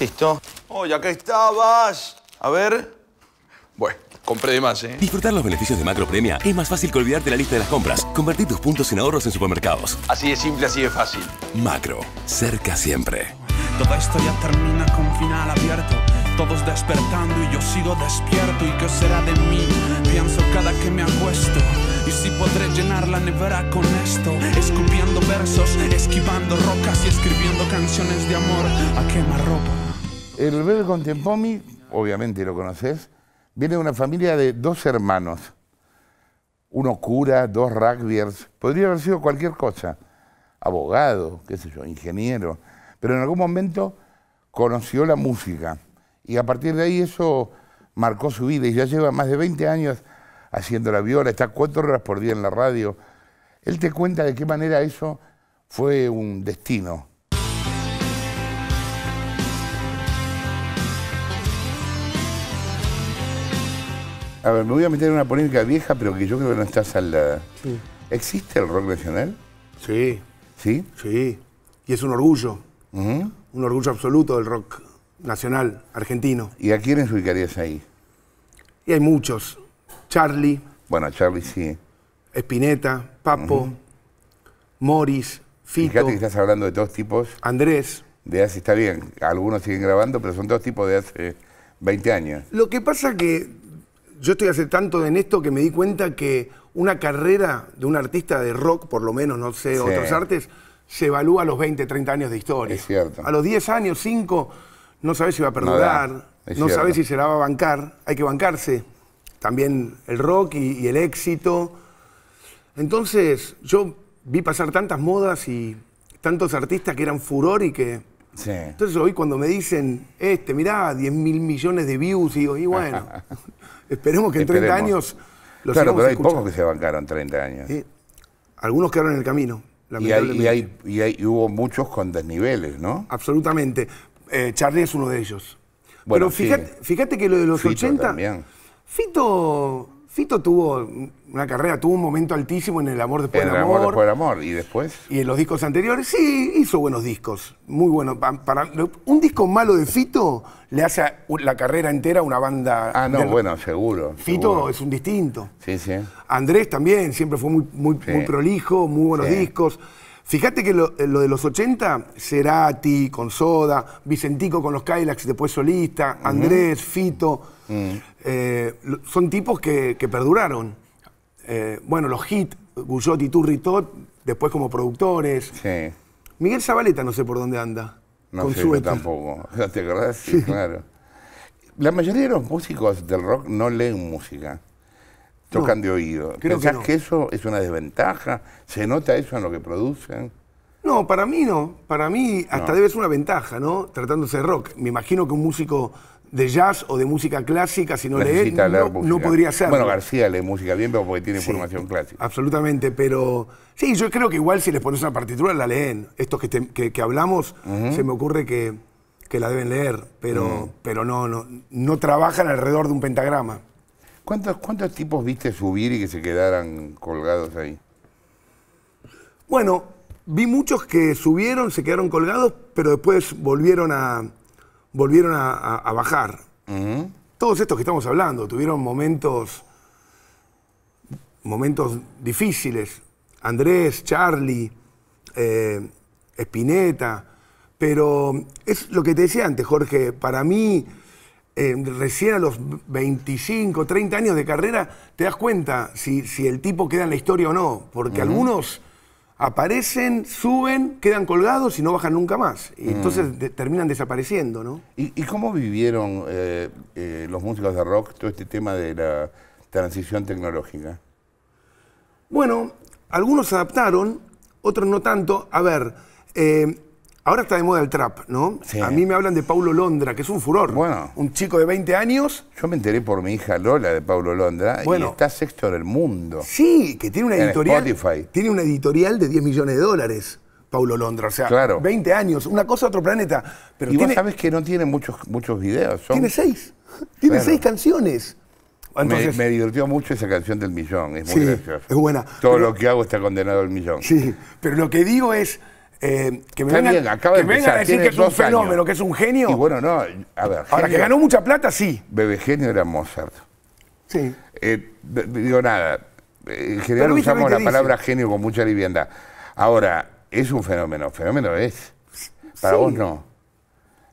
es esto? ya que estabas. A ver. Bueno, compré de más, ¿eh? Disfrutar los beneficios de Macro Premia es más fácil que olvidarte la lista de las compras. Convertir tus puntos en ahorros en supermercados. Así de simple, así de fácil. Macro, cerca siempre. Toda historia termina con final abierto. Todos despertando y yo sigo despierto. ¿Y qué será de mí? Pienso cada que me acuesto. Y si podré llenar la nevera con esto, escupiendo versos, esquivando rocas y escribiendo canciones de amor a ropa. El belgo obviamente lo conoces, viene de una familia de dos hermanos. Uno cura, dos rugbyers. Podría haber sido cualquier cosa. Abogado, qué sé yo, ingeniero. Pero en algún momento conoció la música. Y a partir de ahí eso marcó su vida. Y ya lleva más de 20 años haciendo la viola. Está cuatro horas por día en la radio. Él te cuenta de qué manera eso fue un destino A ver, me voy a meter en una polémica vieja, pero que yo creo que no está saldada. ¿Existe el rock nacional? Sí. ¿Sí? Sí. Y es un orgullo. Un orgullo absoluto del rock nacional argentino. ¿Y a quiénes ubicarías ahí? Y hay muchos. Charlie. Bueno, Charlie sí. Espineta, Papo, Morris, Fito. Fíjate que estás hablando de todos tipos. Andrés. De hace, está bien, algunos siguen grabando, pero son todos tipos de hace 20 años. Lo que pasa que yo estoy hace tanto en esto que me di cuenta que una carrera de un artista de rock, por lo menos, no sé, otras artes, se evalúa a los 20, 30 años de historia. A los 10 años, 5, no sabes si va a perdurar, no, sabes si se la va a bancar, hay que bancarse. También el rock y el éxito. Entonces, yo vi pasar tantas modas y tantos artistas que eran furor y que entonces hoy cuando me dicen, este, mirá, 10 mil millones de views, y digo, y bueno, esperemos que en 30 años los Claro, pero hay pocos que se bancaron 30 años. Eh, algunos quedaron en el camino, Y, y, hubo muchos con desniveles, ¿no? Absolutamente. Eh, Charlie es uno de ellos. Bueno, pero fíjate, que lo de los 80... Fito Fito tuvo una carrera, tuvo un momento altísimo en El amor después del amor. El amor y después. Y en los discos anteriores, sí, hizo buenos discos. Muy buenos. Para, un disco malo de Fito le hace la carrera entera a una banda. Ah, no, bueno, seguro. Fito es un distinto. Sí, sí. Andrés también, siempre fue muy, muy, prolijo, muy buenos discos. Fíjate que lo, de los 80, Cerati con Soda, Vicentico con los Kylax, después solista, Andrés, Fito. Mm. Eh, son tipos que, perduraron. Eh, bueno, los hits, Guyot y Turritot, después como productores. Sí. Miguel Zabaleta no sé por dónde anda. No sé, yo tampoco. ¿Te claro. La mayoría de los músicos del rock no leen música. Tocan de oído. ¿Pensás que, eso es una desventaja? ¿Se nota eso en lo que producen? No, para mí no. Para mí hasta debe ser una ventaja, ¿no? Tratándose de rock. Me imagino que un músico de jazz o de música clásica, si no leen, no, podría ser. Bueno, García lee música bien, pero porque tiene formación clásica. Absolutamente, pero sí, yo creo que igual si les pones una partitura la leen. Estos que, hablamos, se me ocurre que, la deben leer, pero, mm. pero no, no, no trabajan alrededor de un pentagrama. ¿Cuántos, ¿Cuántos tipos viste subir y que se quedaran colgados ahí? Bueno, vi muchos que subieron, se quedaron colgados, pero después volvieron a, volvieron a, bajar. Todos estos que estamos hablando tuvieron momentos, momentos difíciles. Andrés, Charlie, Espineta. Eh, Pero es lo que te decía antes, Jorge. Para mí, eh, recién a los 25, 30 años de carrera, te das cuenta si, el tipo queda en la historia o no. Porque algunos aparecen, suben, quedan colgados y no bajan nunca más. Y mm. entonces terminan desapareciendo, ¿no? ¿Y, cómo vivieron eh, eh, los músicos de rock todo este tema de la transición tecnológica? Bueno, algunos se adaptaron, otros no tanto. A ver, eh, Ahora está de moda el trap, ¿no? A mí me hablan de Paulo Londra, que es un furor. Bueno. Un chico de 20 años. Yo me enteré por mi hija Lola de Paulo Londra bueno, y está sexto en el mundo. Sí, que tiene una editorial. Spotify. Tiene una editorial de 10 millones de dólares. Paulo Londra, o sea, 20 años, una cosa, otro planeta. y tiene, vos que no tiene muchos, muchos videos. Tiene seis. Tiene seis canciones. me, me, divirtió mucho esa canción del millón, es muy Es buena. Todo lo que hago está condenado al millón. Sí, pero lo que digo es, eh, que me vengan, a decir que es un fenómeno, que es un genio. Y bueno, no, a ver. Ahora, que ganó mucha plata, sí. Bebe genio era Mozart. Sí. Eh, digo nada, en general usamos la palabra genio con mucha vivienda. Ahora, es un fenómeno, fenómeno es. Para vos no.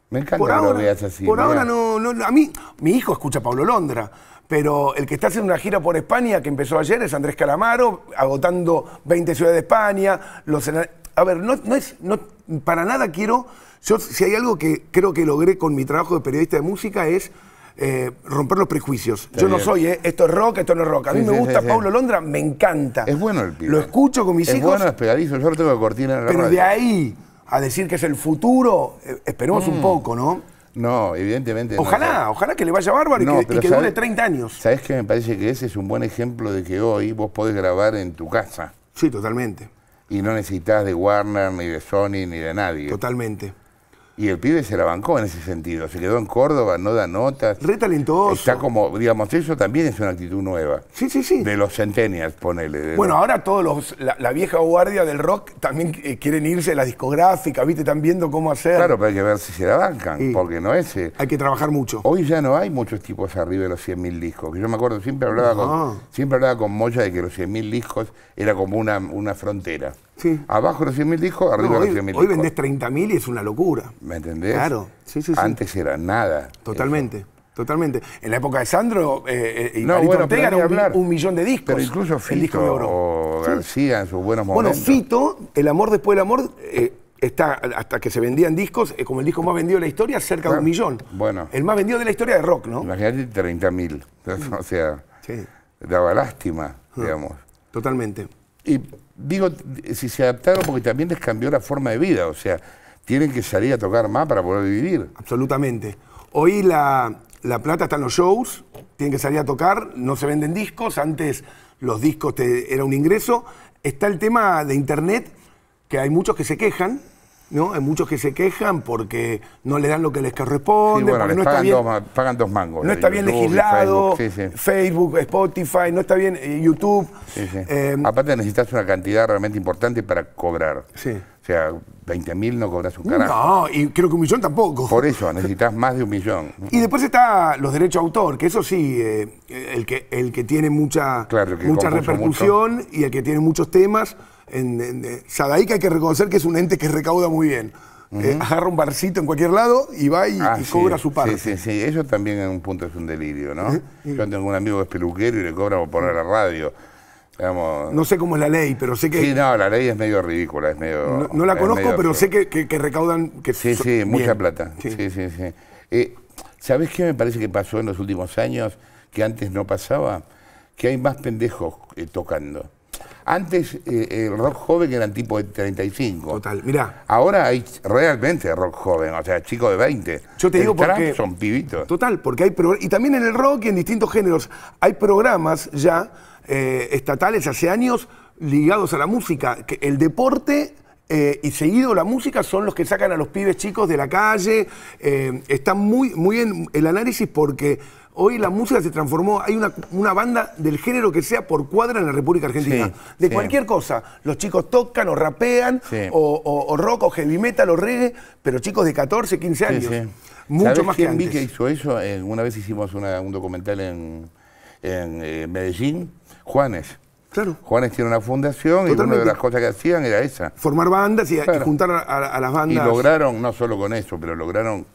Me encanta por que lo veas así. Por ahora no, no, a mí, mi hijo escucha a Pablo Londra, pero el que está haciendo una gira por España que empezó ayer es Andrés Calamaro, agotando 20 ciudades de España, los a ver, no, no es, no, para nada quiero, yo, si hay algo que creo que logré con mi trabajo de periodista de música es eh, romper los prejuicios. yo no soy, eh, esto es rock, esto no es rock. A mí me gusta Pablo Londra, me encanta. Es bueno el pibe. Lo escucho con mis hijos. Es bueno, es pegadizo, yo lo tengo cortina en la Pero de ahí a decir que es el futuro, eh, esperemos un mm. poco, ¿no? No, evidentemente. Ojalá, ojalá que le vaya bárbaro y que, dure 30 años. ¿Sabes que Me parece que ese es un buen ejemplo de que hoy vos podés grabar en tu casa. Sí, totalmente y no necesitas de Warner, ni de Sony, ni de nadie. Totalmente. Y el pibe se la bancó en ese sentido. Se quedó en Córdoba, no da notas. Re talentoso. Está como, digamos, eso también es una actitud nueva. Sí, sí, sí. De los centenias, ponele. Bueno, ahora todos los. La, vieja guardia del rock también eh, quieren irse a la discográfica, ¿viste? Están viendo cómo hacer. Claro, pero hay que ver si se la bancan, porque no es. Eh, hay que trabajar mucho. Hoy ya no hay muchos tipos arriba de los 100.000 discos. Yo me acuerdo, siempre hablaba, con, siempre hablaba con Moya de que los 100.000 discos era como una, una frontera. Sí. Abajo los 100.000 discos, arriba de 100.000. los mil Hoy vendés 30.000 y es una locura. ¿Me entendés? Claro. Sí, sí, Antes era nada. Totalmente. Totalmente. En la época de Sandro y eh, eh, no, bueno, Ortega era un, millón de discos. Pero incluso Fito o García en sus buenos momentos. Bueno, Fito, El Amor Después del Amor, eh, está hasta que se vendían discos, como el disco más vendido de la historia, cerca de un millón. Bueno. El más vendido de la historia de rock, ¿no? Imagínate 30.000 O sea, daba lástima, ah, digamos. Totalmente. Y digo, si se adaptaron porque también les cambió la forma de vida, o sea, tienen que salir a tocar más para poder vivir. Absolutamente. Hoy la, plata está en los shows, tienen que salir a tocar, no se venden discos, antes los discos te, era un ingreso. Está el tema de internet, que hay muchos que se quejan, ¿no? Hay muchos que se quejan porque no le dan lo que les corresponde. bueno, pagan, dos, mangos. No está bien legislado. Facebook, Spotify, no está bien eh, YouTube. Eh, Aparte necesitas una cantidad realmente importante para cobrar. O sea, 20 mil no cobras un carajo. No, y creo que un millón tampoco. Por eso, necesitas más de un millón. Y después está los derechos de autor, que eso sí, eh, el, que, el que tiene mucha, mucha repercusión y el que tiene muchos temas en, en eh, hay que reconocer que es un ente que recauda muy bien. Eh, agarra un barcito en cualquier lado y va y, ah, cobra su parte. Sí, sí, sí, eso también en un punto es un delirio, ¿no? Yo tengo un amigo que es peluquero y le cobra por poner la radio. no sé cómo es la ley, pero sé que. Sí, no, la ley es medio ridícula, es medio. No, la conozco, pero sé que, recaudan. sí, sí, mucha plata. Sí, sí, sí. Eh, ¿Sabés qué me parece que pasó en los últimos años que antes no pasaba? Que hay más pendejos tocando. Antes eh, el rock joven eran tipo de 35. Total, mirá. Ahora hay realmente rock joven, o sea, chicos de 20. Yo te digo porque... Son pibitos. Total, porque hay... Y también en el rock y en distintos géneros hay programas ya eh, estatales hace años ligados a la música. el deporte... Eh, y seguido la música son los que sacan a los pibes chicos de la calle. está muy, muy en el análisis porque Hoy la música se transformó, hay una, una, banda del género que sea por cuadra en la República Argentina. de cualquier cosa. Los chicos tocan o rapean, o, o, o, rock, o heavy metal, o reggae, pero chicos de 14, 15 años. Mucho más que antes. vi que hizo eso? Eh, una vez hicimos un documental en, eh, Medellín, Juanes. Claro. Juanes tiene una fundación y una de las cosas que hacían era esa. Formar bandas y, juntar a, las bandas. Y lograron, no solo con eso, pero lograron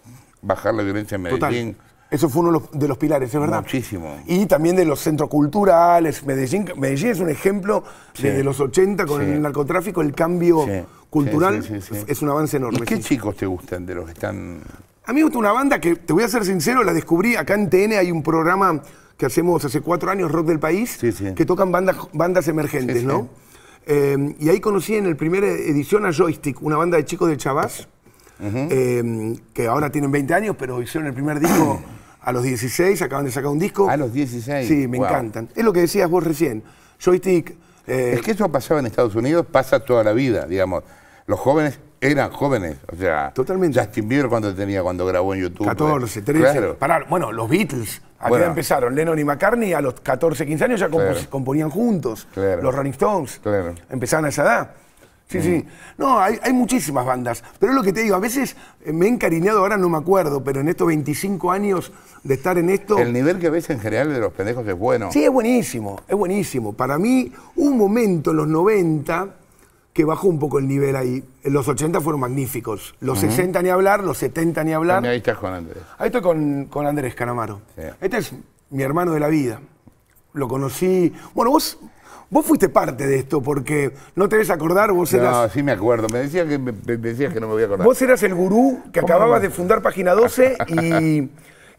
bajar la violencia en Medellín. Eso fue uno de los, pilares, es verdad. Muchísimo. Y también de los centros culturales. Medellín, Medellín es un ejemplo desde los 80 con el narcotráfico, el cambio cultural es un avance enorme. ¿Y qué chicos te gustan de los que están...? A mí me gusta una banda que, te voy a ser sincero, la descubrí acá en TN, hay un programa que hacemos hace cuatro años, Rock del País, que tocan bandas, bandas emergentes, ¿no? Eh, y ahí conocí en la primera edición a Joystick, una banda de chicos de Chavás, eh, que ahora tienen 20 años, pero hicieron el primer disco A los 16 acaban de sacar un disco. A los 16. Sí, me encantan. Es lo que decías vos recién. Joystick. Eh... Es que eso ha pasado en Estados Unidos, pasa toda la vida, digamos. Los jóvenes eran jóvenes, o sea, Totalmente. Justin Bieber cuando tenía cuando grabó en YouTube. 14, 13. Eh, bueno, los Beatles, a empezaron Lennon y McCartney a los 14, 15 años ya componían juntos. Los Rolling Stones empezaban a esa edad. Sí, mm. sí. No, hay, hay, muchísimas bandas. Pero es lo que te digo, a veces eh, me he encariñado, ahora no me acuerdo, pero en estos 25 años de estar en esto. El nivel que ves en general de los pendejos es bueno. Sí, es buenísimo, es buenísimo. Para mí, un momento en los 90 que bajó un poco el nivel ahí. Los 80 fueron magníficos. Los 60 ni hablar, los 70 ni hablar. Ahí estás con Andrés. Ahí estoy con, Andrés Canamaro. Este es mi hermano de la vida. Lo conocí. Bueno, vos Vos fuiste parte de esto, porque no te debes acordar, vos eras. No, sí me acuerdo. Me decías que, me, decías que no me voy a acordar. Vos eras el gurú que acababas de fundar Página 12 y.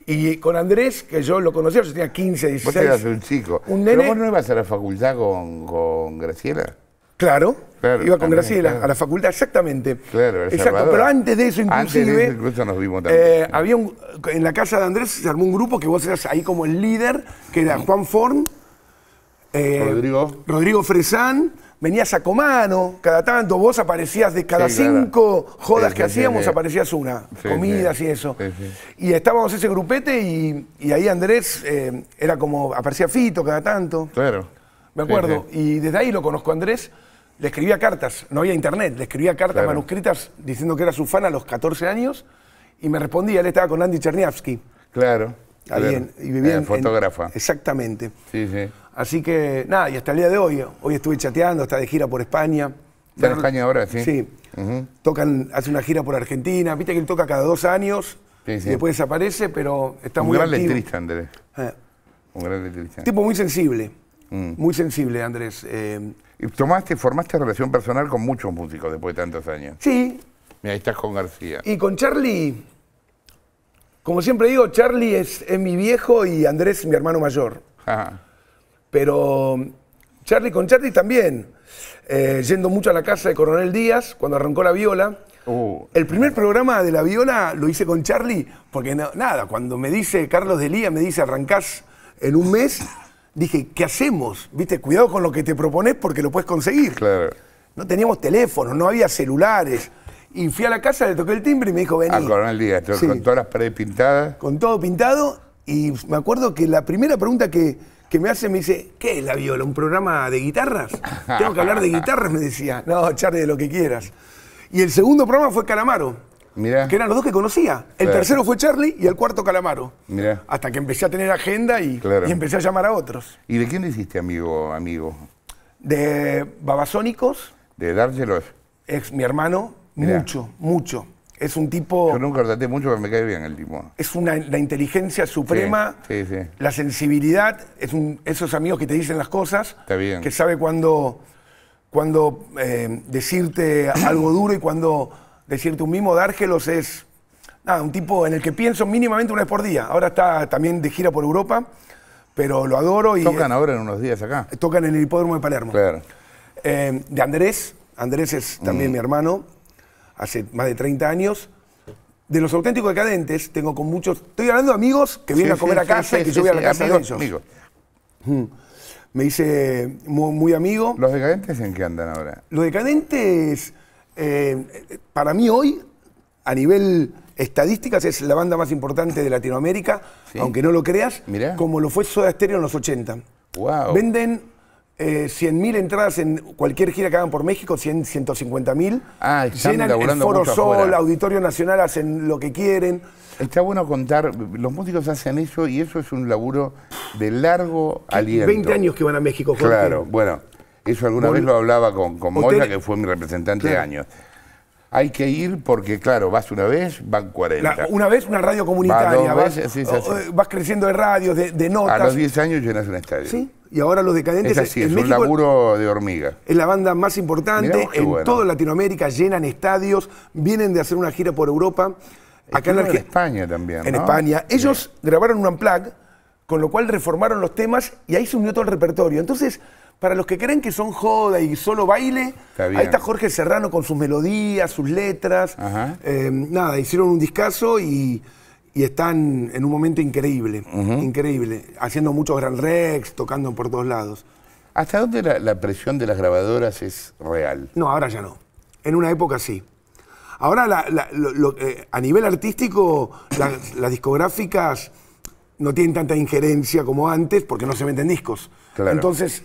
Y con Andrés, que yo lo conocía, yo tenía 15, 16. Vos eras un chico. Un nene. ¿Pero vos no ibas a la facultad con, con Graciela? Claro, iba con Graciela a la facultad, exactamente. Claro, Exacto, pero antes de eso, inclusive. Antes nos vimos también. Eh, había en la casa de Andrés se armó un grupo que vos eras ahí como el líder, que era mm. Juan Form, eh, Rodrigo. Rodrigo Fresán. Venías a Comano, cada tanto vos aparecías de cada cinco jodas que hacíamos, aparecías una, comidas y eso. Y estábamos ese grupete y, ahí Andrés eh, era como, aparecía Fito cada tanto. Claro. Me acuerdo. Y desde ahí lo conozco a Andrés le escribía cartas, no había internet, le escribía cartas manuscritas diciendo que era su fan a los 14 años y me respondía, él estaba con Andy Cherniavsky. Claro. Ahí y eh, fotógrafa. exactamente. Sí, sí. Así que, nada, y hasta el día de hoy. Hoy estuve chateando, está de gira por España. ¿Está en España ahora? Sí. Sí. Tocan, hace una gira por Argentina. Viste que él toca cada dos años. después desaparece, pero está muy eh. Un gran letrista, Andrés. Un gran letrista. Tipo muy sensible. Mm. Muy sensible, Andrés. Eh. ¿Y tomaste, formaste relación personal con muchos músicos después de tantos años? Sí. Mira, ahí estás con García. Y con Charlie como siempre digo, Charlie es, mi viejo y Andrés mi hermano mayor. Pero mm, Charlie con Charlie también. Eh, yendo mucho a la casa de Coronel Díaz cuando arrancó la viola. Uh. el primer programa de la viola lo hice con Charlie, porque nada, cuando me dice Carlos de Lía, me dice arrancás en un mes, dije, ¿qué hacemos? Viste, cuidado con lo que te propones porque lo puedes conseguir. No teníamos teléfonos, no había celulares. Y fui a la casa, le toqué el timbre y me dijo, vení. A Coronel Díaz, con todas las paredes pintadas. Con todo pintado. Y me acuerdo que la primera pregunta que, me hace me dice, ¿qué es la viola? ¿Un programa de guitarras? Tengo que hablar de guitarras, me decía. No, Charlie, de lo que quieras. Y el segundo programa fue Calamaro. Mirá. Que eran los dos que conocía. El tercero fue Charlie y el cuarto Calamaro. Mirá. Hasta que empecé a tener agenda y, empecé a llamar a otros. ¿Y de quién le hiciste amigo, amigo? De Babasónicos. De Dárgelos. Ex mi hermano, mucho, mucho. Es un tipo. Yo nunca traté mucho, pero me cae bien el tipo. Es una, la inteligencia suprema, la sensibilidad, es un, esos amigos que te dicen las cosas. bien. Que sabe cuándo cuando, eh, decirte algo duro y cuando decirte un mimo. Dárgelos es. Nada, un tipo en el que pienso mínimamente una vez por día. Ahora está también de gira por Europa, pero lo adoro y. Tocan ahora en unos días acá. Tocan en el hipódromo de Palermo. Eh, de Andrés. Andrés es también mm. mi hermano hace más de 30 años. De los auténticos decadentes, tengo con muchos. Estoy hablando de amigos que vienen a comer a casa y que yo voy a la casa de ellos. Mm. Me dice muy, amigo. ¿Los decadentes en qué andan ahora? Los decadentes, eh, para mí hoy, a nivel estadísticas, es la banda más importante de Latinoamérica, aunque no lo creas, como lo fue Soda Stereo en los 80. Wow. Venden 100.000 eh, entradas en cualquier gira que hagan por México, 150.000, 150.000. Ah, Llenan el Foro Sol, Auditorio Nacional, hacen lo que quieren. Está bueno contar, los músicos hacen eso y eso es un laburo de largo aliento. 20 años que van a México, Claro, bueno, eso alguna vez lo hablaba con, con Moya, que fue mi representante de años. Hay que ir porque, claro, vas una vez, van 40. una vez una radio comunitaria. Eh, vas, creciendo de radio, de, notas. A los 10 años llenas un estadio y ahora Los Decadentes. Es así, es un laburo de hormiga. Es la banda más importante en toda Latinoamérica, llenan estadios, vienen de hacer una gira por Europa. Acá en, España también. En España. Ellos grabaron un unplug, con lo cual reformaron los temas y ahí se unió todo el repertorio. Entonces, para los que creen que son joda y solo baile, ahí está Jorge Serrano con sus melodías, sus letras. Eh, nada, hicieron un discazo y y están en un momento increíble, increíble, haciendo muchos gran rex, tocando por todos lados. ¿Hasta dónde la, presión de las grabadoras es real? No, ahora ya no. En una época sí. Ahora eh, a nivel artístico las discográficas no tienen tanta injerencia como antes porque no se venden discos. Entonces,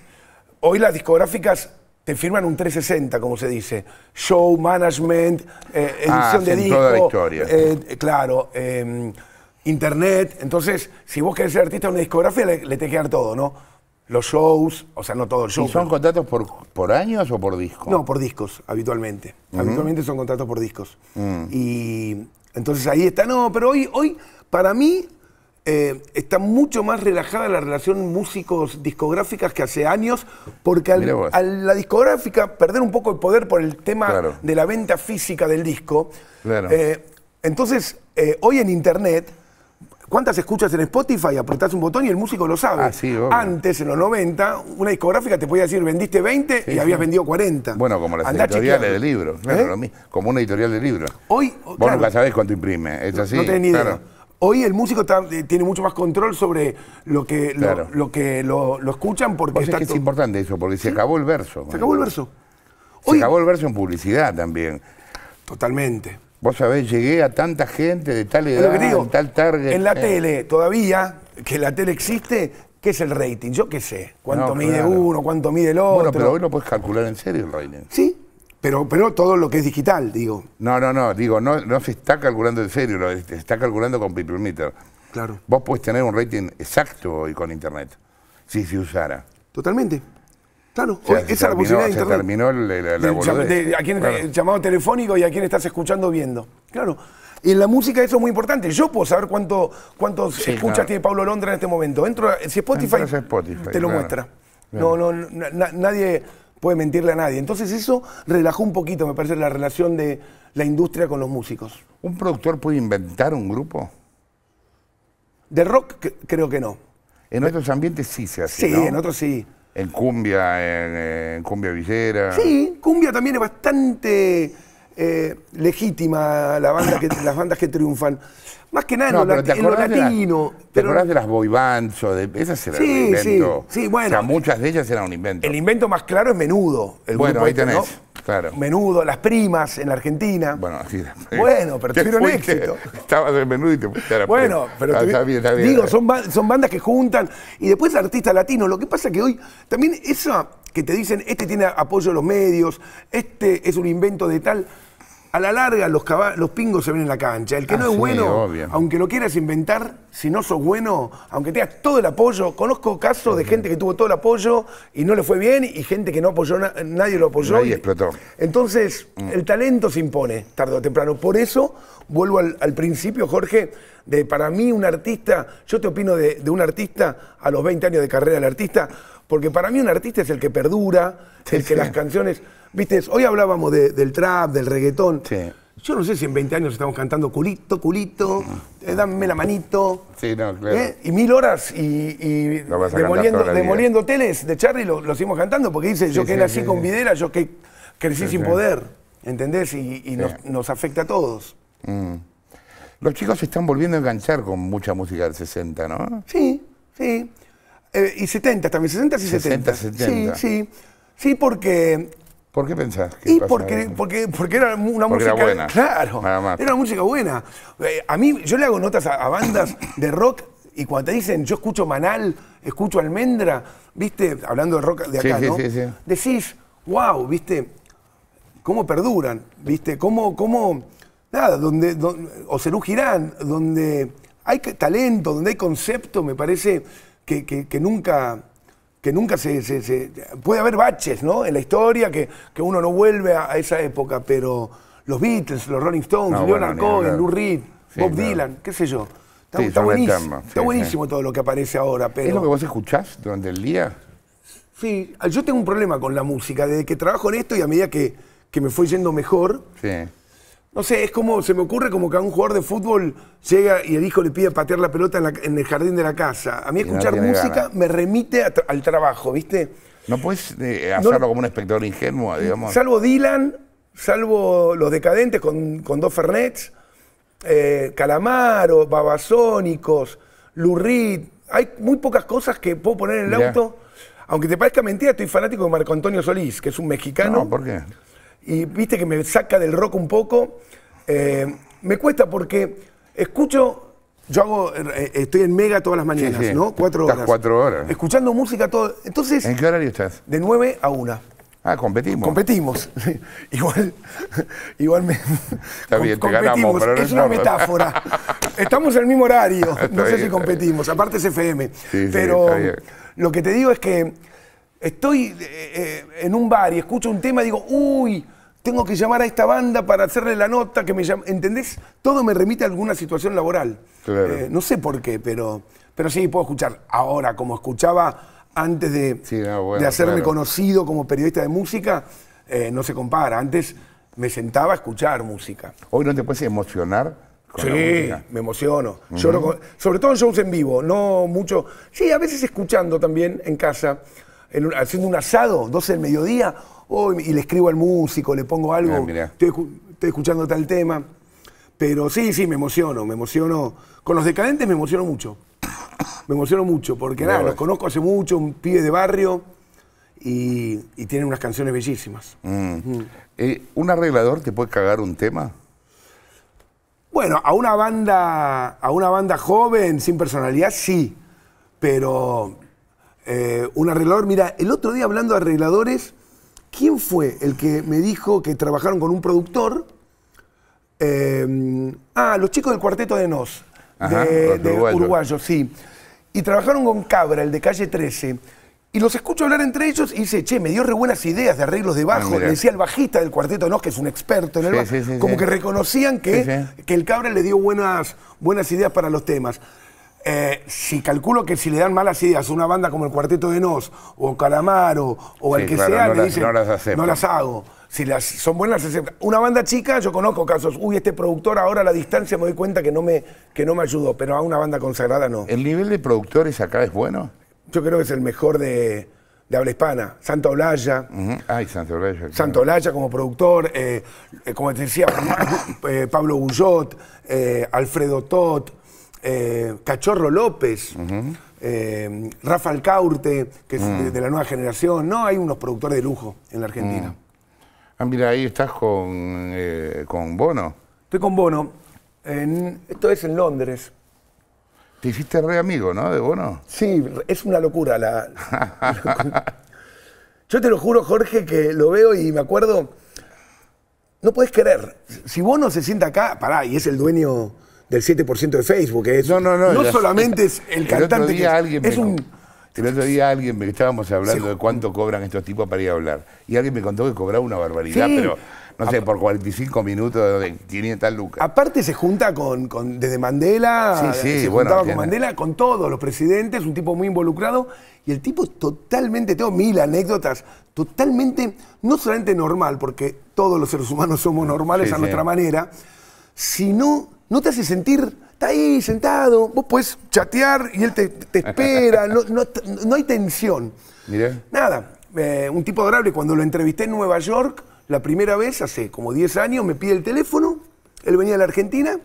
hoy las discográficas te firman un 360, como se dice. Show, management, eh, edición ah, de disco. Eh, claro, em, internet. Entonces, si vos querés ser artista de una discografía, le, te tenés todo, ¿no? Los shows, o sea, no todo el show. son contratos por, años o por discos? No, por discos, habitualmente. Habitualmente son contratos por discos. Mm. Y entonces ahí está. No, pero hoy, hoy para mí, eh, está mucho más relajada la relación músicos discográficas que hace años, porque a la discográfica perder un poco el poder por el tema de la venta física del disco. Eh, entonces, eh, hoy en Internet, ¿cuántas escuchas en Spotify? Apretás un botón y el músico lo sabe. Ah, Antes, en los 90, una discográfica te podía decir, vendiste 20 y habías vendido 40. Bueno, como las editoriales de libros, como una editorial de libros. Hoy, Vos nunca sabés cuánto imprime, es así. No tenés ni idea. Hoy el músico eh, tiene mucho más control sobre lo que lo, que lo, escuchan porque es, importante eso, porque se acabó el verso. Se acabó el verso. Se acabó el verso en publicidad también. Totalmente. Vos sabés, llegué a tanta gente de tal edad, de tal target. En la eh. tele, todavía, que la tele existe, ¿qué es el rating? Yo qué sé. ¿Cuánto mide uno? ¿Cuánto mide el otro? Bueno, pero hoy lo puedes calcular en serio el Sí, pero, pero todo lo que es digital, digo. No, no, no, digo, no, no se está calculando en serio, se está calculando con People Meter. Claro. Vos podés tener un rating exacto hoy con Internet, si se usara. Totalmente. Claro, esa es la posibilidad de terminó la, a quién el llamado telefónico y a quién estás escuchando viendo. Claro. En la música eso es muy importante. Yo puedo saber cuánto, cuántos escuchas tiene Pablo Londra en este momento. Entro, si Spotify, te lo muestra. No, no, nadie, puede mentirle a nadie. Entonces eso relajó un poquito, me parece, la relación de la industria con los músicos. ¿Un productor puede inventar un grupo? De rock creo que no. En otros ambientes sí se hace. Sí, en otros sí. En cumbia, en, en cumbia villera. Sí, cumbia también es bastante eh, legítima las bandas que triunfan. Más que nada no, en, lo latino. ¿Te acordás de las boy bands o de esas eran sí, un invento? Sí, bueno. O sea, muchas de ellas eran un invento. El invento más claro es menudo. bueno, ahí este, tenés. Claro. Menudo, las primas en la Argentina. Bueno, bueno pero tuvieron éxito. Estabas en menudo y te fuiste a la Bueno, pero ah, digo, son, son bandas que juntan. Y después artistas latinos. Lo que pasa que hoy también esa que te dicen, este tiene apoyo de los medios, este es un invento de tal a la larga los, los pingos se ven en la cancha. El que ah, no es bueno, aunque lo quieras inventar, si no sos bueno, aunque tengas todo el apoyo, conozco casos de gente que tuvo todo el apoyo y no le fue bien y gente que no apoyó, nadie lo apoyó. y explotó. Entonces, mm. el talento se impone tarde o temprano. Por eso, vuelvo al, principio, Jorge, de para mí un artista, yo te opino de, un artista a los 20 años de carrera del artista, porque para mí un artista es el que perdura, el que las canciones Viste, hoy hablábamos del trap, del reggaetón. Yo no sé si en 20 años estamos cantando culito, culito, eh, dame la manito. Sí, no, claro. ¿Eh? Y mil horas y, demoliendo, demoliendo teles de Charlie lo, seguimos cantando porque dice, yo que nací con videra, yo que crecí sin poder, ¿entendés? Y, nos, afecta a todos. Mm. Los chicos se están volviendo a enganchar con mucha música del 60, ¿no? Sí, sí. Eh, y 70 también, 60 y 70. 60 70. Sí, sí. Sí, porque ¿Por qué pensás y porque, era una música buena. Claro, era una música buena. a mí, yo le hago notas a, bandas de rock y cuando te dicen yo escucho Manal, escucho Almendra, viste, hablando de rock de acá, ¿no? Sí, sí, Decís, wow, viste, cómo perduran, viste, cómo, cómo, nada, donde, donde o Cerú Girán, donde hay talento, donde hay concepto, me parece que, que nunca que nunca se, Puede haber baches, ¿no? En la historia, que, uno no vuelve a, esa época, pero los Beatles, los Rolling Stones, Leonard Cohen, Lou Reed, Bob Dylan, qué sé yo. Está, buenísimo, todo lo que aparece ahora, pero... ¿Es lo que vos escuchás durante el día? Sí, yo tengo un problema con la música, desde que trabajo en esto y a medida que, que me fue yendo mejor... Sí no sé, es como, se me ocurre como que a un jugador de fútbol llega y el hijo le pide patear la pelota en, el jardín de la casa. A mí escuchar música me remite al trabajo, ¿viste? No puedes eh, hacerlo como un espectador ingenuo, digamos. Salvo Dylan, salvo Los Decadentes con, dos Fernets, eh, Calamaro, Babasónicos, Lurrit, Hay muy pocas cosas que puedo poner en el auto. Aunque te parezca mentira, estoy fanático de Marco Antonio Solís, que es un mexicano. No, ¿por qué? y viste que me saca del rock un poco. Eh, me cuesta porque escucho, yo hago, eh, estoy en mega todas las mañanas, ¿no? Cuatro horas. cuatro horas. Escuchando música todo. Entonces. ¿En qué horario estás? De nueve a una. Ah, competimos. Competimos. igual, igual me. Está es una metáfora. Estamos en el mismo horario. no sé si competimos. Aparte es FM. pero lo que te digo es que estoy eh, en un bar y escucho un tema y digo, uy tengo que llamar a esta banda para hacerle la nota, que me llama, ¿entendés? Todo me remite a alguna situación laboral. Eh, no sé por qué, pero, pero sí puedo escuchar. Ahora, como escuchaba antes de, hacerme conocido como periodista de música, eh, no se compara. Antes me sentaba a escuchar música. ¿Hoy no te puedes emocionar? sí, me emociono. sobre todo en shows en vivo, no mucho. Sí, a veces escuchando también en casa, haciendo un asado, 12 del mediodía y le escribo al músico, le pongo algo, ah, Estoy, escuchando tal tema. Pero sí, sí, me emociono, me emociono. Con los decadentes me emociono mucho. Me emociono mucho, porque nada, los conozco hace mucho, un pibe de barrio, y, tienen unas canciones bellísimas. Mm. Eh, ¿Un arreglador te puede cagar un tema? Bueno, a una banda, a una banda joven, sin personalidad, sí. Pero eh, un arreglador, mira, el otro día hablando de arregladores, ¿Quién fue el que me dijo que trabajaron con un productor? Em, ah, los chicos del Cuarteto de Nos, de, Uruguayo, sí. Y trabajaron con Cabra, el de calle 13. Y los escucho hablar entre ellos y dice, che, me dio re buenas ideas de arreglos de ah, bajo. le decía el bajista del cuarteto, Nos, Que es un experto en el bajo. como que reconocían que, que el cabra le dio buenas, buenas ideas para los temas. Eh, si calculo que si le dan malas ideas a una banda como el Cuarteto de Nos o Calamaro o el que sea, no las, hago si las son buenas Una banda chica, yo conozco casos, uy, este productor ahora a la distancia me doy cuenta que no me, que no me ayudó, pero a una banda consagrada no. ¿El nivel de productores acá es bueno? Yo creo que es el mejor de, habla hispana. Santa Olaya. Ay, Santa Olaya. como productor, eh, eh, como te decía, Pablo Bullot, Alfredo Tot. Eh, Cachorro López, eh, Rafael Caute, que es mm. de, la nueva generación. No hay unos productores de lujo en la Argentina. Mm. Ah, mira, ahí estás con, eh, Bono. Estoy con Bono. esto es en Londres. Te hiciste re amigo, ¿no? De Bono. Sí, es una locura la. Yo te lo juro, Jorge, que lo veo y me acuerdo. No puedes creer. Si Bono se sienta acá, pará, y es el dueño del 7% de Facebook. es, no, no, no. No solamente es el cantante el es, alguien un... El otro día alguien me estábamos hablando de cuánto cobran estos tipos para ir a hablar. Y alguien me contó que cobraba una barbaridad, pero no sé, por 45 minutos de 500 lucas. Aparte se junta con, con desde Mandela, sí, eh, sí, se juntaba con Mandela, con todos los presidentes, un tipo muy involucrado, y el tipo es totalmente, tengo mil anécdotas, totalmente, no solamente normal, porque todos los seres humanos somos normales a nuestra manera, sino no te hace sentir, está ahí sentado, vos puedes chatear y él te, espera, no, hay tensión. Nada, eh, un tipo adorable, cuando lo entrevisté en Nueva York, la primera vez, hace como 10 años, me pide el teléfono, él venía de la Argentina,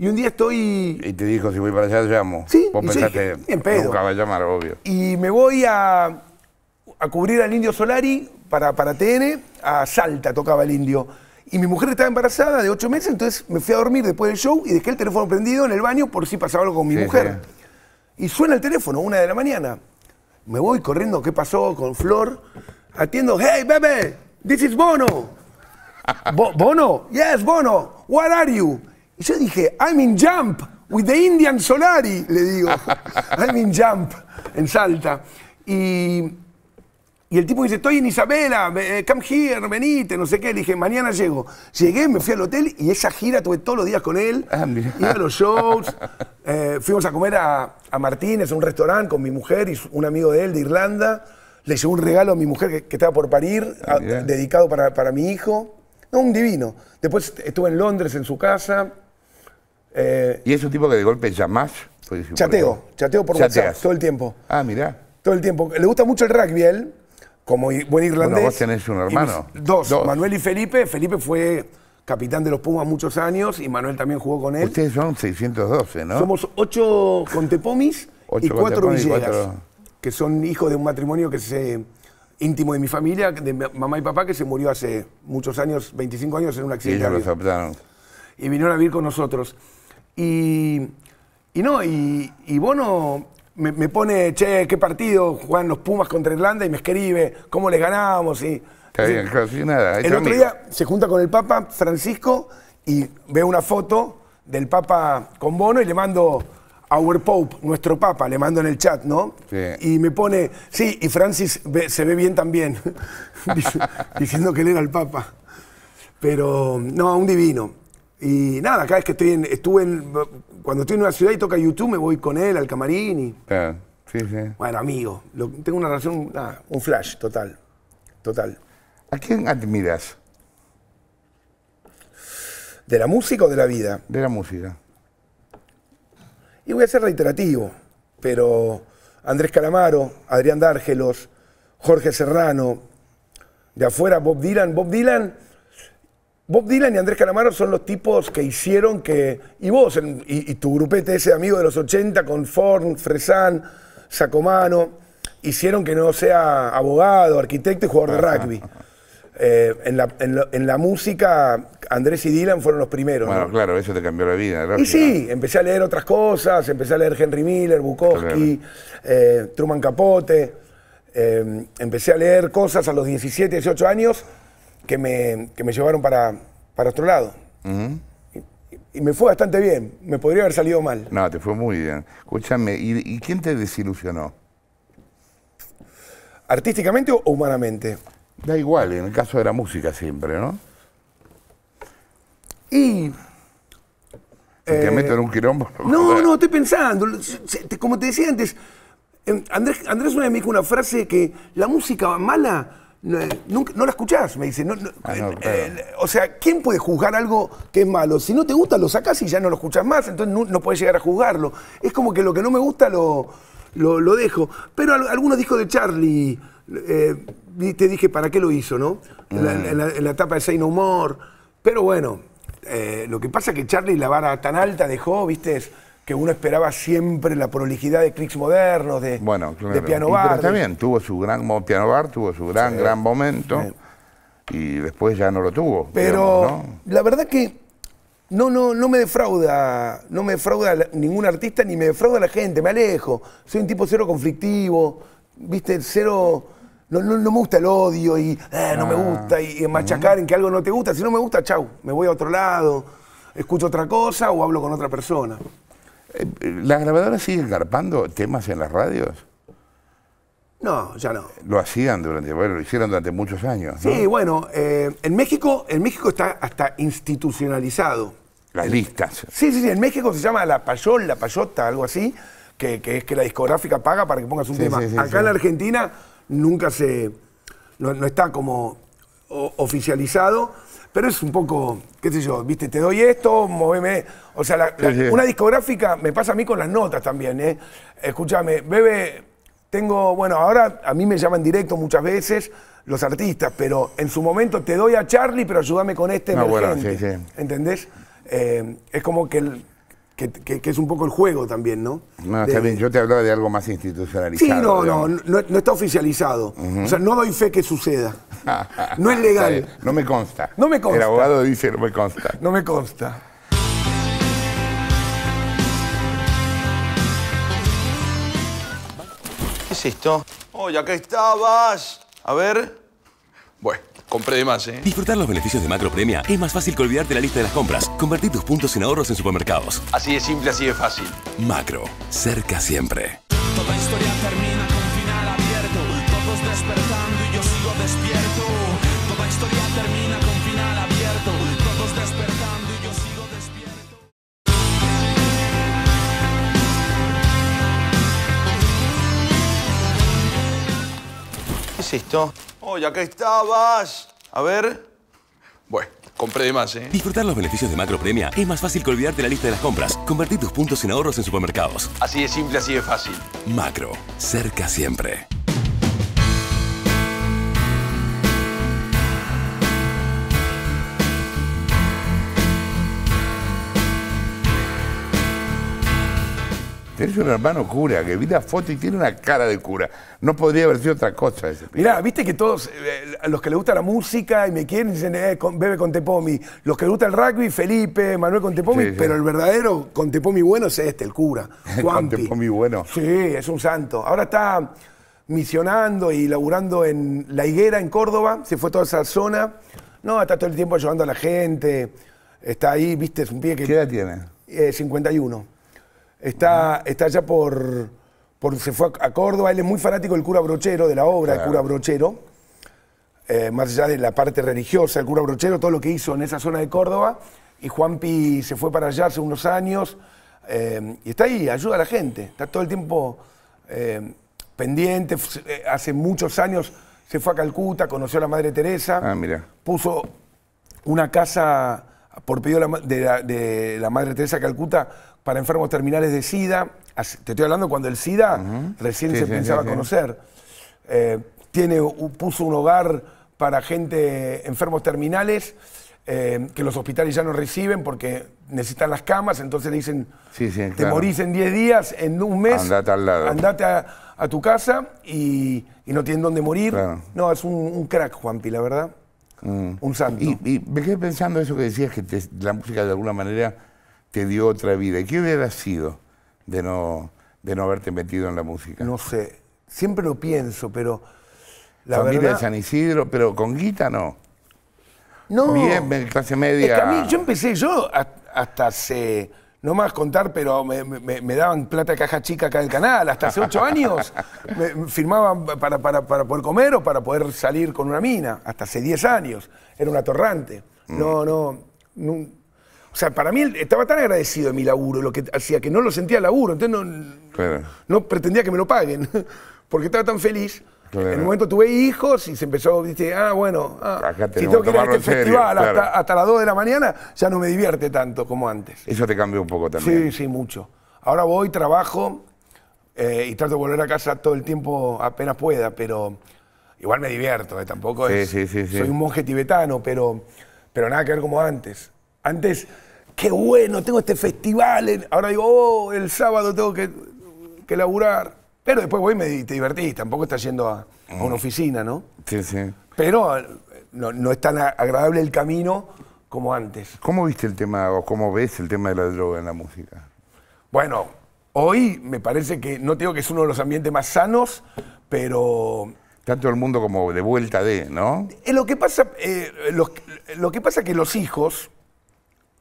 y un día estoy... Y te dijo, si voy para allá, llamo. Sí, Vos pensaste, en pedo. nunca a llamar, obvio. Y me voy a, cubrir al Indio Solari para, para TN, a Salta tocaba el Indio. Y mi mujer estaba embarazada de ocho meses, entonces me fui a dormir después del show y dejé el teléfono prendido en el baño por si pasaba algo con mi mujer. Y suena el teléfono, una de la mañana. Me voy corriendo, ¿qué pasó con Flor? Atiendo, hey, bebé, this is Bono. Bono? Yes, Bono. What are you? Y yo dije, I'm in Jump with the Indian Solari, le digo. I'm in Jump, en Salta. Y y el tipo dice, estoy en Isabela, eh, come here, venite, no sé qué. Le dije, mañana llego. Llegué, me fui al hotel y esa gira tuve todos los días con él. Ah, Iba a los shows, eh, fuimos a comer a, a, Martínez, un restaurante con mi mujer y un amigo de él de Irlanda. Le hice un regalo a mi mujer que, estaba por parir, ah, dedicado para, para, mi hijo. un divino. Después estuve en Londres, en su casa. Eh, ¿Y es un tipo que de golpe llamás? Chateo, chateo por WhatsApp todo el tiempo. Ah, mira Todo el tiempo. Le gusta mucho el rugby él como buen irlandés. Bueno, vos tenés un hermano. dos, Manuel y Felipe. Felipe fue capitán de los Pumas muchos años y Manuel también jugó con él. Ustedes son 612, ¿no? Somos ocho contepomis y cuatro villegas, que son hijos de un matrimonio que se íntimo de mi familia, de mamá y papá, que se murió hace muchos años, 25 años, en un accidente. Y ellos Y vinieron a vivir con nosotros. Y, y no, y, y me, pone, che, qué partido juegan los Pumas contra Irlanda y me escribe cómo les ganamos. Y, Está nada. El otro día se junta con el Papa Francisco y ve una foto del Papa con Bono y le mando Our Pope, nuestro Papa, le mando en el chat, ¿no? Y me pone, sí, y Francis se ve bien también, diciendo que él era el Papa. Pero, no, un divino. Y nada, cada vez que estoy en, estuve en, cuando estoy en una ciudad y toca YouTube, me voy con él al camarín y... sí, sí. Bueno, amigo, tengo una relación, un flash, total, total. ¿A quién admiras? ¿De la música o de la vida? De la música. Y voy a ser reiterativo, pero Andrés Calamaro, Adrián dargelos Jorge Serrano, de afuera Bob Dylan, Bob Dylan Bob Dylan y Andrés Calamaro son los tipos que hicieron que. Y vos, y, tu grupete ese amigo de los 80 con Ford, Fresan, Sacomano, hicieron que no sea abogado, arquitecto y jugador de rugby. Eh, en, la, música, Andrés y Dylan fueron los primeros. Bueno, claro, eso te cambió la vida. Y sí, empecé a leer otras cosas, empecé a leer Henry Miller, Bukowski, eh, Truman Capote. Eh, empecé a leer cosas a los 17, 18 años que me, llevaron para, otro lado. y, me fue bastante bien, me podría haber salido mal. No, te fue muy bien. Escúchame, ¿y, quién te desilusionó? ¿Artísticamente o humanamente? Da igual, en el caso de la música siempre, ¿no? Y... ¿Te eh, meto en un quirombo? No, no, estoy pensando. Como te decía antes, em, Andrés, Andrés una vez me dijo una frase que la música mala eh, no, la escuchás, me dice. Ah, eh, eh, o sea, ¿quién puede juzgar algo que es malo? Si no te gusta, lo sacás y ya no lo escuchás más, entonces no, puedes llegar a juzgarlo. Es como que lo que no me gusta lo, lo, dejo. Pero algunos discos de Charlie, te dije, ¿para qué lo hizo, no? En, la, mm. etapa de Say No Pero bueno, lo que pasa es que Charlie la vara tan alta dejó, viste, que uno esperaba siempre la prolijidad de clics modernos, de, bueno, de piano bar. también tuvo su gran piano bar, tuvo su gran, gran momento y después ya no lo tuvo. Pero la verdad que no, no, no me defrauda, no me defrauda ningún artista ni me defrauda la gente, me alejo. Soy un tipo cero conflictivo, viste, cero. No, me gusta el odio y eh, no me ah. gusta y, machacar en que algo no te gusta. Si no me gusta, chau, me voy a otro lado, escucho otra cosa o hablo con otra persona. Eh, ¿Las grabadoras siguen garpando temas en las radios? No, ya no. Lo hacían durante, bueno, lo hicieron durante muchos años. Sí, bueno, eh, en México, en México está hasta institucionalizado. Las listas. Sí, sí, sí. En México se llama la payol, la payota, algo así, que, es que la discográfica paga para que pongas un tema. Acá en la Argentina nunca se. No, está como oficializado pero es un poco, qué sé yo, viste, te doy esto, moveme. O sea, una discográfica me pasa a mí con las notas también, ¿eh? Escúchame, bebe, tengo, bueno, ahora a mí me llaman directo muchas veces los artistas, pero en su momento te doy a Charlie, pero ayúdame con este ¿Entendés? Eh, es como que el, que, es un poco el juego también, ¿no? No, está bien, yo te hablaba de algo más institucionalizado. Sí, no, no, no, está oficializado. O sea, no doy fe que suceda. no es legal. No me consta. No me consta. El abogado dice no me consta. no me consta. ¿Qué es esto? ya acá estabas. A ver. Bueno. Compré de más, ¿eh? Disfrutar los beneficios de Macro Premia es más fácil que olvidarte la lista de las compras. Convertir tus puntos en ahorros en supermercados. Así de simple, así de fácil. Macro, cerca siempre. Toda historia termina con final abierto. Todos es esto? Oye, acá estabas. A ver. Bueno, compré de más, ¿eh? Disfrutar los beneficios de Macro Premia es más fácil que olvidarte la lista de las compras. Convertir tus puntos en ahorros en supermercados. Así de simple, así de fácil. Macro. Cerca siempre. Tenés un hermano cura que vi la foto y tiene una cara de cura. No podría haber sido otra cosa ese Mirá, viste que todos, eh, eh, los que le gusta la música y me quieren, dicen, eh, bebe con Tepomi. Los que le gusta el rugby, Felipe, Manuel con Tepomi, pero el verdadero con Tepomi bueno es este, el cura. con Tepomi bueno. Sí, es un santo. Ahora está misionando y laburando en La Higuera, en Córdoba. Se fue toda esa zona. No, está todo el tiempo ayudando a la gente. Está ahí, viste, es un pie que... ¿Qué edad tiene? 51. Está, está allá por, por, Se fue a, Córdoba. Él es muy fanático del cura brochero, de la obra del cura brochero. Eh, más allá de la parte religiosa, el cura brochero, todo lo que hizo en esa zona de Córdoba. Y Juanpi se fue para allá hace unos años. Eh, y está ahí, ayuda a la gente. Está todo el tiempo eh, pendiente. Hace muchos años se fue a Calcuta, conoció a la Madre Teresa. Ah, Puso una casa por pedido de la, Madre Teresa Calcuta para enfermos terminales de SIDA. Te estoy hablando cuando el SIDA recién se pensaba conocer. Eh, tiene, puso un hogar para gente enfermos terminales. Eh, que los hospitales ya no reciben porque necesitan las camas, entonces le dicen, te morís en 10 días, en un mes, andate, al lado. andate a, tu casa y, no tienen dónde morir. No, es un, un, crack, Juanpi, la verdad. Mm. Un santo. Y, me quedé pensando eso que decías, que la música de alguna manera te dio otra vida. ¿Y qué hubiera sido de no, de no haberte metido en la música? No sé, siempre lo pienso, pero... La Familia de San Isidro, pero con guita no. No. Bien, clase media. yo empecé, yo hasta hace no más contar, pero me, daban plata de caja chica acá en el canal, hasta hace ocho años me, firmaban para, poder comer o para poder salir con una mina, hasta hace diez años, era un atorrante. Mm. No, no, O sea, para mí estaba tan agradecido de mi laburo, lo que hacía que no lo sentía laburo, entonces no, no pretendía que me lo paguen, porque estaba tan feliz. En el momento tuve hijos y se empezó, viste, ah, bueno, ah, si tengo que ir a festival hasta, las 2 de la mañana, ya no me divierte tanto como antes. Eso te cambió un poco también. Sí, sí, mucho. Ahora voy, trabajo eh, y trato de volver a casa todo el tiempo apenas pueda, pero igual me divierto, eh, tampoco es... soy un monje tibetano, pero, pero nada que ver como antes. Antes, qué bueno, tengo este festival, ahora digo, oh, el sábado tengo que, que laburar. Pero después voy me, te divertís, tampoco estás yendo a, una mm. oficina, ¿no? Sí, sí. Pero eh, no, es tan agradable el camino como antes. ¿Cómo viste el tema o cómo ves el tema de la droga en la música? Bueno, hoy me parece que, no digo que es uno de los ambientes más sanos, pero... Tanto el mundo como de vuelta de, ¿no? Eh, eh, lo que pasa, es lo, que pasa que los hijos,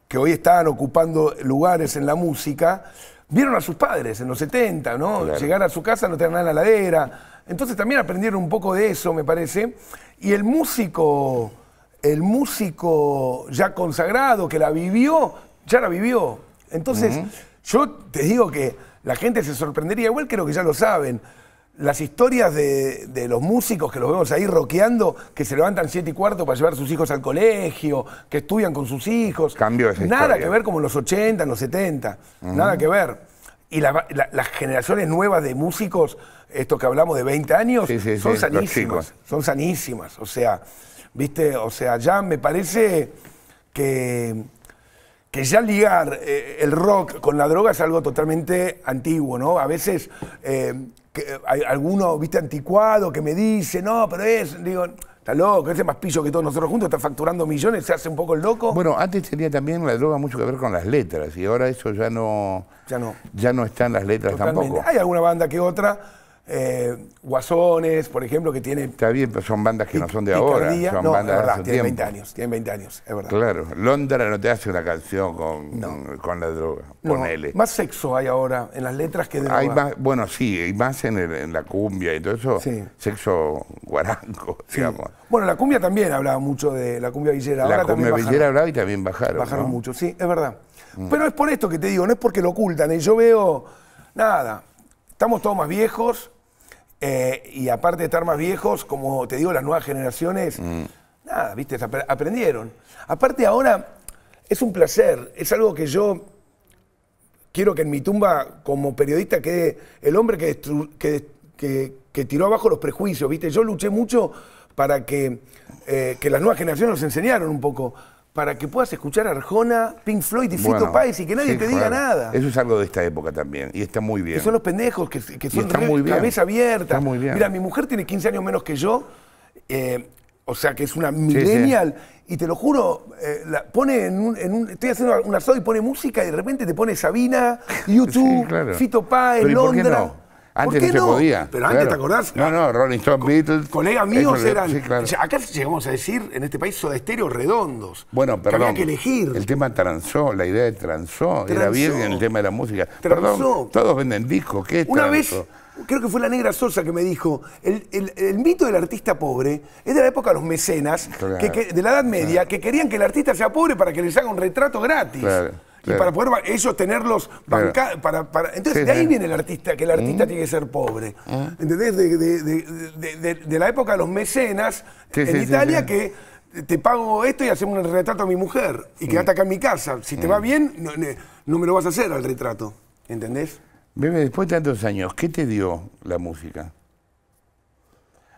que hoy están ocupando lugares en la música, vieron a sus padres en los 70, ¿no? Llegar a su casa, no tener nada en la ladera. Entonces también aprendieron un poco de eso, me parece. Y el músico, el músico ya consagrado, que la vivió, ya la vivió. Entonces, yo te digo que la gente se sorprendería, igual creo que ya lo saben las historias de, los músicos que los vemos ahí rockeando, que se levantan siete y cuarto para llevar a sus hijos al colegio, que estudian con sus hijos. Cambio Nada que ver como los 80, los 70. Nada que ver. Y las generaciones nuevas de músicos, estos que hablamos de 20 años, son sanísimas. Son sanísimas. O sea, viste, o sea, ya me parece que, que ya ligar eh, el rock con la droga es algo totalmente antiguo, ¿no? A veces. Eh, hay alguno, viste, anticuado que me dice, no, pero es, digo, está loco, ese más pillo que todos nosotros juntos, está facturando millones, se hace un poco el loco. Bueno, antes tenía también la droga mucho que ver con las letras y ahora eso ya no... Ya no. Ya no están las letras tampoco. Hay alguna banda que otra eh, Guasones, por ejemplo, que tiene Está bien, pero son bandas que no son de ahora. Son bandas de tienen 20 años, tienen 20 años, es verdad. Claro, Londra no te hace una canción con, la droga, ponele. más sexo hay ahora en las letras que de hay bueno, sí, hay más en, la cumbia y todo eso, sí. sexo guaranco, digamos. Bueno, la cumbia también hablaba mucho de la cumbia villera. la cumbia villera hablaba y también bajaron. Bajaron mucho, sí, es verdad. Mm. Pero es por esto que te digo, no es porque lo ocultan. Y ¿eh? yo veo, nada, estamos todos más viejos, eh, y aparte de estar más viejos, como te digo, las nuevas generaciones, mm. nada, viste, aprendieron. Aparte ahora es un placer, es algo que yo quiero que en mi tumba como periodista quede el hombre que, tiró abajo los prejuicios, viste. Yo luché mucho para que, eh, que las nuevas generaciones nos enseñaron un poco para que puedas escuchar Arjona, Pink Floyd y Fito y que nadie te diga nada. Eso es algo de esta época también, y está muy bien. Que son los pendejos que, son cabeza abierta. Mira, mi mujer tiene 15 años menos que yo, eh, o sea que es una millennial. Y te lo juro, eh, pone en un, Estoy haciendo un asado y pone música y de repente te pone Sabina, YouTube, Fito Páez, Londra. Antes no se podía. Pero antes, ¿te acordás? No, no, Rolling Stone, Beatles. Colegas míos eran. acá llegamos a decir, en este país, soda redondos. Bueno, perdón. Que había que elegir. El tema transó, la idea de transó. Era bien el tema de la música. Transó. Perdón, todos venden discos. ¿Qué es Una vez, creo que fue la Negra Sosa que me dijo: el, mito del artista pobre es de la época de los mecenas, que, de la Edad Media, que querían que el artista sea pobre para que les haga un retrato gratis. Claro. Y para poder ellos tenerlos bancados. Para, entonces, de ahí viene el artista, que el artista mm. tiene que ser pobre. Ah. ¿Entendés? De, la época de los mecenas en Italia que te pago esto y hacemos un retrato a mi mujer y mm. quedate acá en mi casa. Si te va mm. bien, no, me lo vas a hacer al retrato. ¿Entendés? Bebe, después de tantos años, ¿qué te dio la música?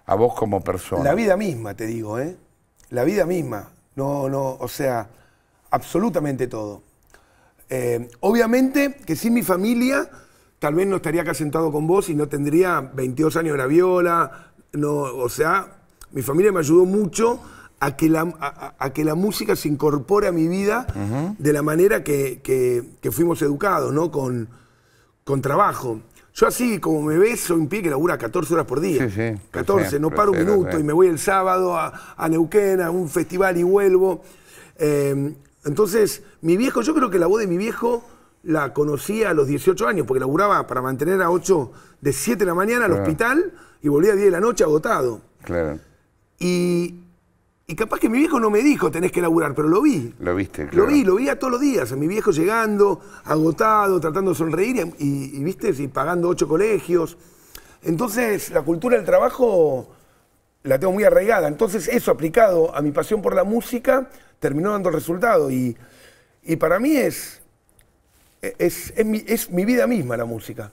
A vos como persona. La vida misma, te digo, ¿eh? La vida misma. No, no, o sea, absolutamente todo. Eh, obviamente que sin mi familia, tal vez no estaría acá sentado con vos y no tendría 22 años de la viola. No, o sea, mi familia me ayudó mucho a que la, a, que la música se incorpore a mi vida de la manera que, fuimos educados, ¿no? Con, con trabajo. Yo así, como me ves, soy un pie que labura 14 horas por día. 14, pues no paro un minuto y me voy el sábado a, Neuquén, a un festival y vuelvo. Eh, entonces, mi viejo, yo creo que la voz de mi viejo la conocía a los 18 años, porque laburaba para mantener a 8 de 7 de la mañana al hospital y volvía a 10 de la noche agotado. Claro. Y, y, capaz que mi viejo no me dijo tenés que laburar, pero lo vi. Lo viste, claro. Lo vi, lo vi a todos los días, a mi viejo llegando, agotado, tratando de sonreír y, viste, y pagando 8 colegios. Entonces, la cultura del trabajo la tengo muy arraigada. Entonces, eso aplicado a mi pasión por la música terminó dando resultado. Y, y para mí es, es, es, mi, vida misma la música.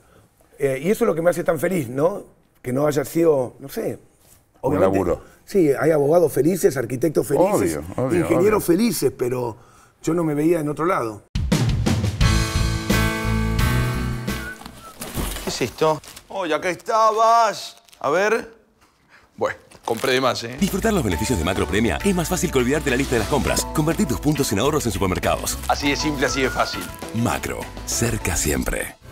Eh, y eso es lo que me hace tan feliz, ¿no? Que no haya sido, no sé, obviamente. laburo. Sí, hay abogados felices, arquitectos felices, ingenieros felices, pero yo no me veía en otro lado. ¿Qué es esto? Oye, acá estabas. A ver. Bueno. Compré de más, ¿eh? Disfrutar los beneficios de Macro Premia es más fácil que olvidarte la lista de las compras. Convertir tus puntos en ahorros en supermercados. Así de simple, así de fácil. Macro. Cerca siempre.